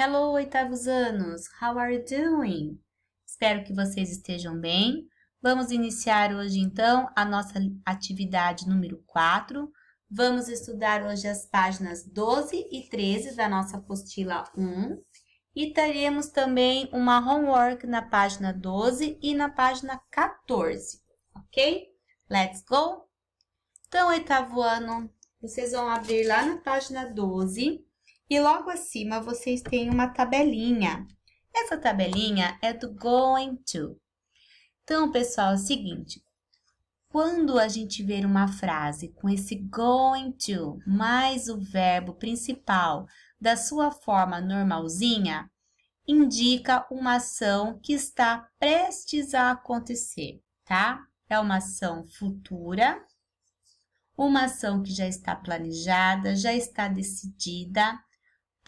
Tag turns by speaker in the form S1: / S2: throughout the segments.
S1: Hello, oitavos anos! How are you doing? Espero que vocês estejam bem. Vamos iniciar hoje, então, a nossa atividade número 4. Vamos estudar hoje as páginas 12 e 13 da nossa apostila 1. E teremos também uma homework na página 12 e na página 14, ok? Let's go! Então, oitavo ano, vocês vão abrir lá na página 12 e logo acima vocês têm uma tabelinha. Essa tabelinha é do going to. Então, pessoal, é o seguinte. Quando a gente ver uma frase com esse going to mais o verbo principal da sua forma normalzinha, indica uma ação que está prestes a acontecer, tá? É uma ação futura, uma ação que já está planejada, já está decidida,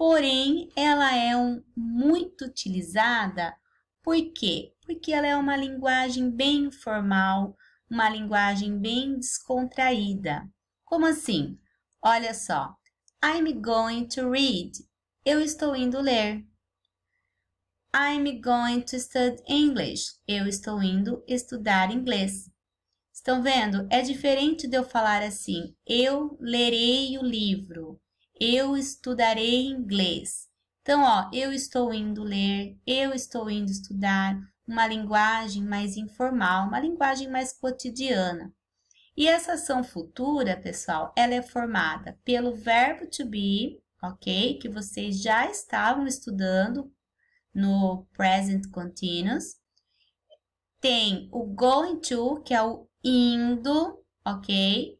S1: porém ela é um, muito utilizada por quê? Porque ela é uma linguagem bem informal, uma linguagem bem descontraída. Como assim? Olha só. I'm going to read. Eu estou indo ler. I'm going to study English. Eu estou indo estudar inglês. Estão vendo? É diferente de eu falar assim, eu lerei o livro eu estudarei inglês. Então, ó, eu estou indo ler, eu estou indo estudar uma linguagem mais informal, uma linguagem mais cotidiana. E essa ação futura, pessoal, ela é formada pelo verbo to be, ok? Que vocês já estavam estudando no present continuous. Tem o going to, que é o indo, ok?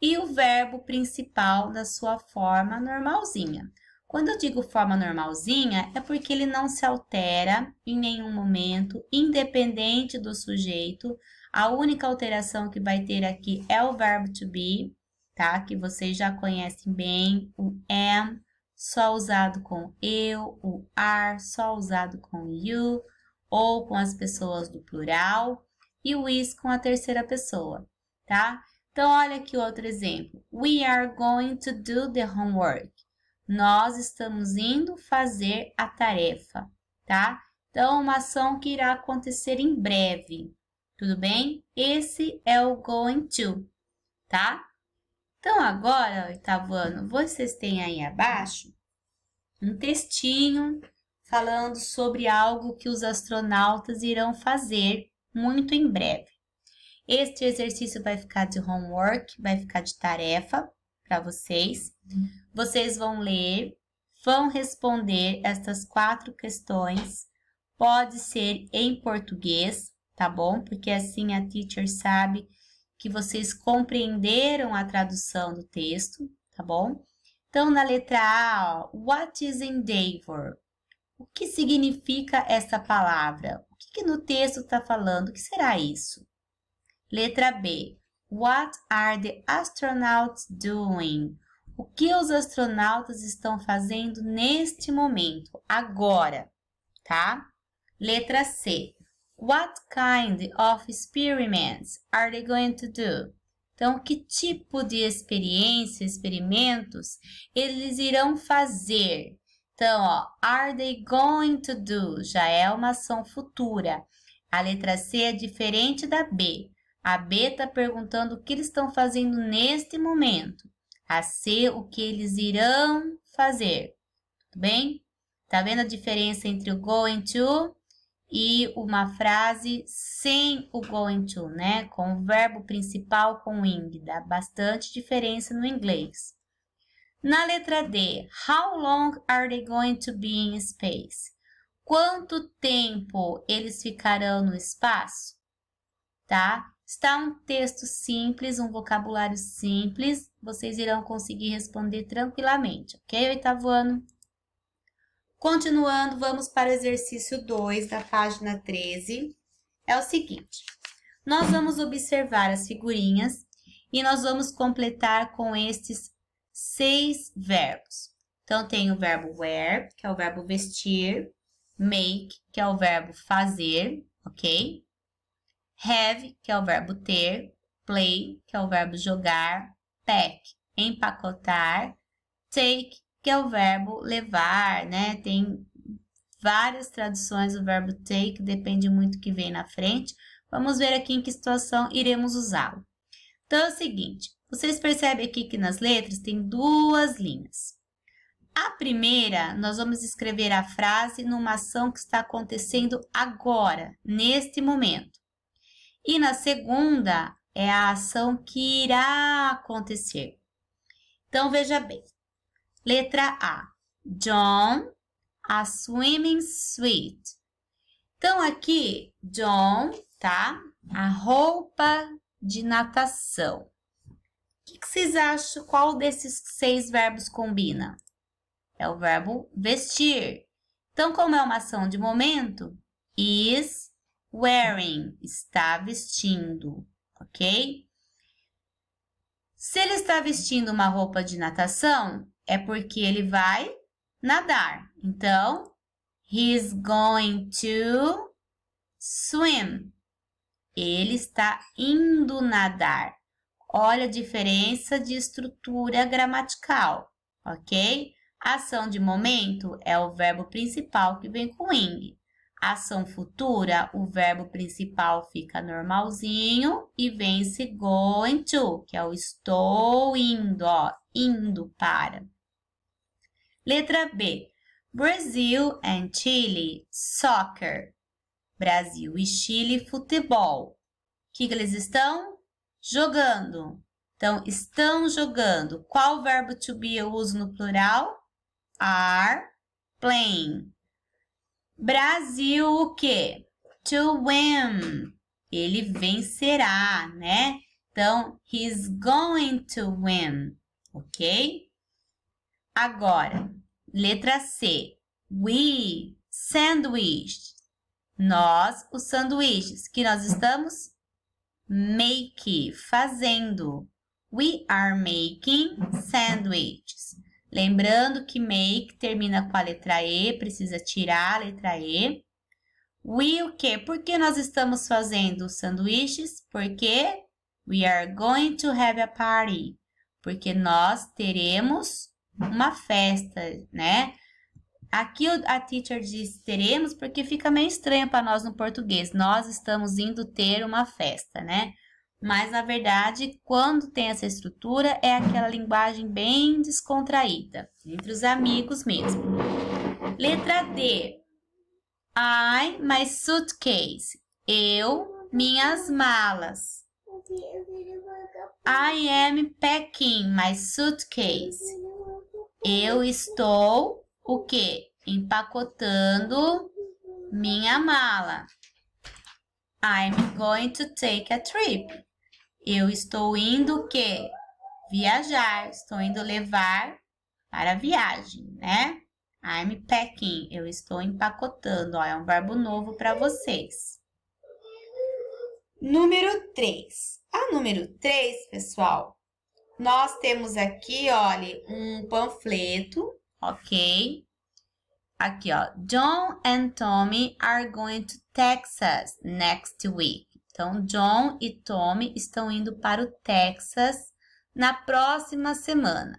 S1: e o verbo principal da sua forma normalzinha. Quando eu digo forma normalzinha, é porque ele não se altera em nenhum momento, independente do sujeito. A única alteração que vai ter aqui é o verbo to be, tá? Que vocês já conhecem bem, o am, só usado com eu, o are, só usado com you, ou com as pessoas do plural, e o is com a terceira pessoa, tá? Então, olha aqui outro exemplo. We are going to do the homework. Nós estamos indo fazer a tarefa, tá? Então, uma ação que irá acontecer em breve, tudo bem? Esse é o going to, tá? Então, agora, oitavo ano, vocês têm aí abaixo um textinho falando sobre algo que os astronautas irão fazer muito em breve. Este exercício vai ficar de homework, vai ficar de tarefa para vocês. Vocês vão ler, vão responder estas quatro questões. Pode ser em português, tá bom? Porque assim a teacher sabe que vocês compreenderam a tradução do texto, tá bom? Então, na letra A, ó, what is endeavor? O que significa essa palavra? O que, que no texto está falando? O que será isso? Letra B. What are the astronauts doing? O que os astronautas estão fazendo neste momento, agora, tá? Letra C. What kind of experiments are they going to do? Então, que tipo de experiência, experimentos eles irão fazer? Então, ó, are they going to do? Já é uma ação futura. A letra C é diferente da B. A B está perguntando o que eles estão fazendo neste momento. A C, o que eles irão fazer. Tudo bem? Tá vendo a diferença entre o going to e uma frase sem o going to, né? Com o verbo principal com ing. Dá bastante diferença no inglês. Na letra D, how long are they going to be in space? Quanto tempo eles ficarão no espaço? Tá? Está um texto simples, um vocabulário simples, vocês irão conseguir responder tranquilamente, ok, oitavo ano? Continuando, vamos para o exercício 2 da página 13. É o seguinte, nós vamos observar as figurinhas e nós vamos completar com estes seis verbos. Então, tem o verbo wear, que é o verbo vestir, make, que é o verbo fazer, ok? Have, que é o verbo ter, play, que é o verbo jogar, pack, empacotar, take, que é o verbo levar, né? Tem várias traduções o verbo take, depende muito que vem na frente. Vamos ver aqui em que situação iremos usá-lo. Então é o seguinte, vocês percebem aqui que nas letras tem duas linhas. A primeira, nós vamos escrever a frase numa ação que está acontecendo agora, neste momento. E na segunda é a ação que irá acontecer. Então veja bem. Letra A. John a swimming suit. Então aqui John, tá? A roupa de natação. O que, que vocês acham? Qual desses seis verbos combina? É o verbo vestir. Então, como é uma ação de momento, is Wearing está vestindo, ok? Se ele está vestindo uma roupa de natação, é porque ele vai nadar. Então, he's going to swim. Ele está indo nadar. Olha a diferença de estrutura gramatical, ok? ação de momento é o verbo principal que vem com ing ação futura, o verbo principal fica normalzinho e vence going to, que é o estou indo, ó, indo para. Letra B. Brasil and Chile, soccer. Brasil e Chile, futebol. O que eles estão? Jogando. Então, estão jogando. Qual verbo to be eu uso no plural? Are playing. Brasil o quê? To win. Ele vencerá, né? Então, he's going to win, ok? Agora, letra C. We sandwich. Nós, os sanduíches que nós estamos make, fazendo. We are making sandwiches. Lembrando que make termina com a letra E, precisa tirar a letra E. We o quê? Por que nós estamos fazendo sanduíches? Porque we are going to have a party. Porque nós teremos uma festa, né? Aqui a teacher diz teremos porque fica meio estranho para nós no português. Nós estamos indo ter uma festa, né? Mas, na verdade, quando tem essa estrutura, é aquela linguagem bem descontraída, entre os amigos mesmo. Letra D. I, my suitcase. Eu, minhas malas. I am packing my suitcase. Eu estou, o quê? Empacotando minha mala. I'm going to take a trip. Eu estou indo que viajar, estou indo levar para a viagem, né? I'm packing, eu estou empacotando, ó, é um verbo novo para vocês. Número 3. A número 3, pessoal, nós temos aqui, olha, um panfleto, ok? Aqui, ó. John and Tommy are going to Texas next week. Então, John e Tommy estão indo para o Texas na próxima semana.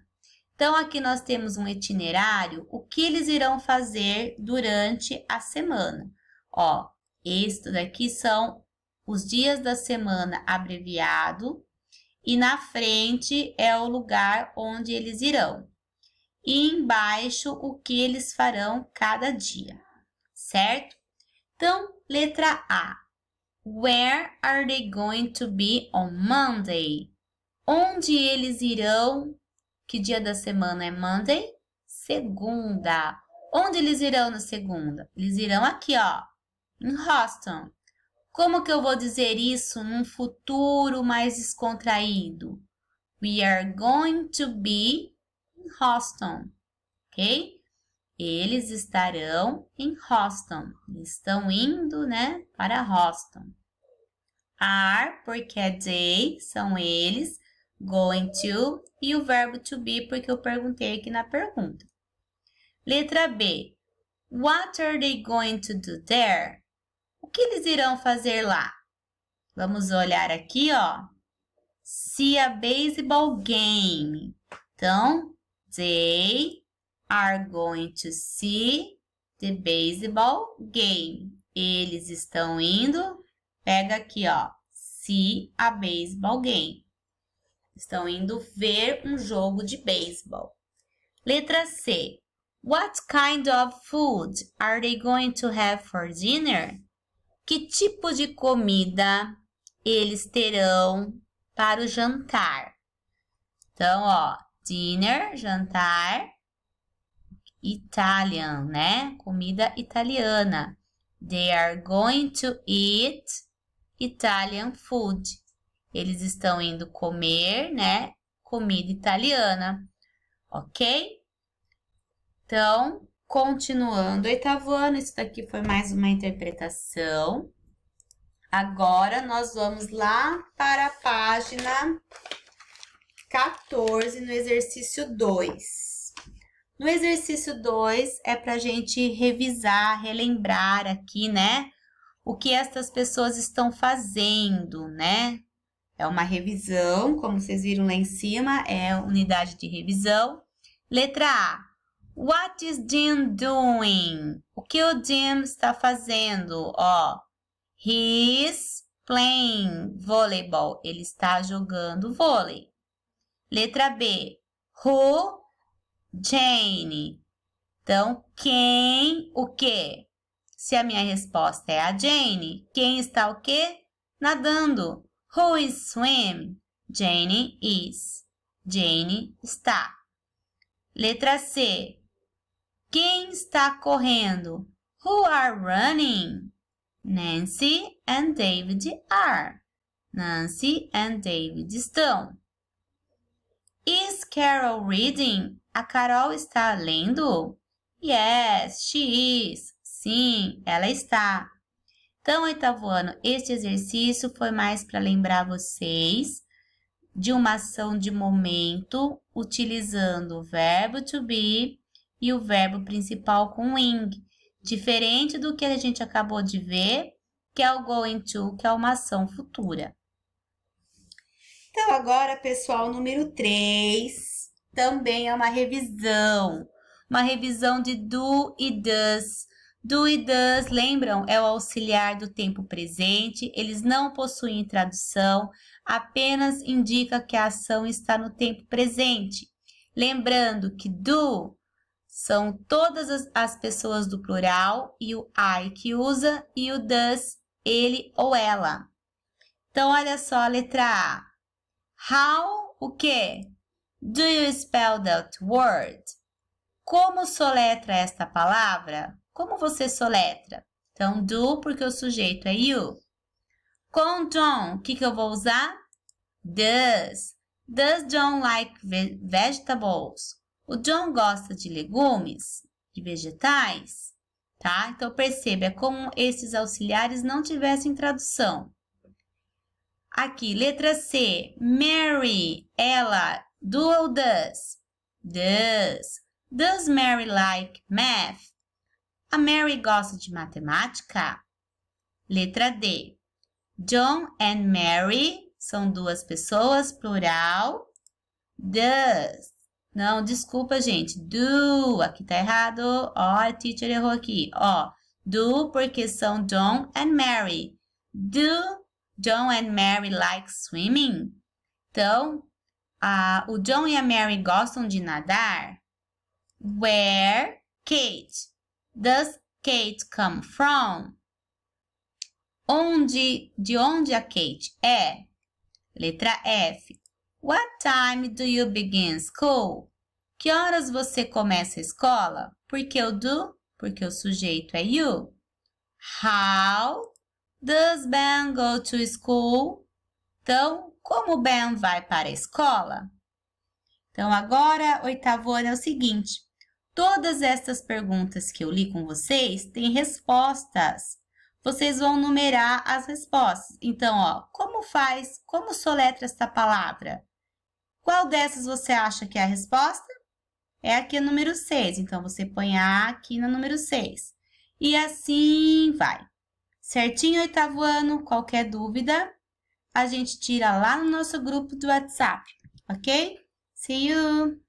S1: Então, aqui nós temos um itinerário, o que eles irão fazer durante a semana. Ó, isto daqui são os dias da semana abreviado e na frente é o lugar onde eles irão. E embaixo o que eles farão cada dia, certo? Então, letra A. Where are they going to be on Monday? Onde eles irão? Que dia da semana é Monday? Segunda. Onde eles irão na segunda? Eles irão aqui, ó, em Houston. Como que eu vou dizer isso num futuro mais descontraído? We are going to be in Houston, ok? Eles estarão em Houston. estão indo, né, para Houston are, porque é they, são eles, going to e o verbo to be, porque eu perguntei aqui na pergunta. Letra B. What are they going to do there? O que eles irão fazer lá? Vamos olhar aqui, ó. See a baseball game. Então, they are going to see the baseball game. Eles estão indo pega aqui, ó, se a baseball game. Estão indo ver um jogo de beisebol. Letra C. What kind of food are they going to have for dinner? Que tipo de comida eles terão para o jantar? Então, ó, dinner, jantar, Italian, né? Comida italiana. They are going to eat Italian food. Eles estão indo comer, né? Comida italiana, ok? Então, continuando, oitavo ano, isso daqui foi mais uma interpretação. Agora, nós vamos lá para a página 14, no exercício 2. No exercício 2, é para a gente revisar, relembrar aqui, né? o que estas pessoas estão fazendo, né? É uma revisão, como vocês viram lá em cima, é unidade de revisão. Letra A. What is Jim doing? O que o Jim está fazendo? Ó, he's playing volleyball. Ele está jogando vôlei. Letra B. Who? Jane. Então, quem? O que? Se a minha resposta é a Jane, quem está o quê? Nadando. Who is swim? Jane is. Jane está. Letra C. Quem está correndo? Who are running? Nancy and David are. Nancy and David estão. Is Carol reading? A Carol está lendo? Yes, she is. Sim, ela está. Então, oitavo ano, este exercício foi mais para lembrar vocês de uma ação de momento utilizando o verbo to be e o verbo principal com ing, diferente do que a gente acabou de ver, que é o going to, que é uma ação futura. Então, agora, pessoal, número 3 também é uma revisão, uma revisão de do e does do e das, lembram, é o auxiliar do tempo presente, eles não possuem tradução, apenas indica que a ação está no tempo presente. Lembrando que do são todas as pessoas do plural e o I que usa e o does, ele ou ela. Então, olha só a letra A. How, o quê? Do you spell that word? Como soletra esta palavra? Como você soletra? Então, do, porque o sujeito é you. Com John, o que, que eu vou usar? Does. Does John like vegetables? O John gosta de legumes, de vegetais, tá? Então, perceba, é como esses auxiliares não tivessem tradução. Aqui, letra C. Mary, ela, do ou does? Does. Does Mary like math? A Mary gosta de matemática? Letra D. John and Mary são duas pessoas, plural. Does. Não, desculpa, gente. Do. Aqui tá errado. Ó, a teacher errou aqui. Ó, do porque são John and Mary. Do John and Mary like swimming? Então, o John e a Mary gostam de nadar? Where Kate? does Kate come from? Onde, de onde a Kate é? Letra F. What time do you begin school? Que horas você começa a escola? Porque o do, porque o sujeito é you. How does Ben go to school? Então, como Ben vai para a escola? Então, agora, oitavo ano é o seguinte. Todas estas perguntas que eu li com vocês têm respostas. Vocês vão numerar as respostas. Então, ó, como faz, como soletra esta palavra? Qual dessas você acha que é a resposta? É aqui no número 6. Então, você põe A aqui no número 6. E assim vai. Certinho, oitavo ano, qualquer dúvida, a gente tira lá no nosso grupo do WhatsApp, ok? See you!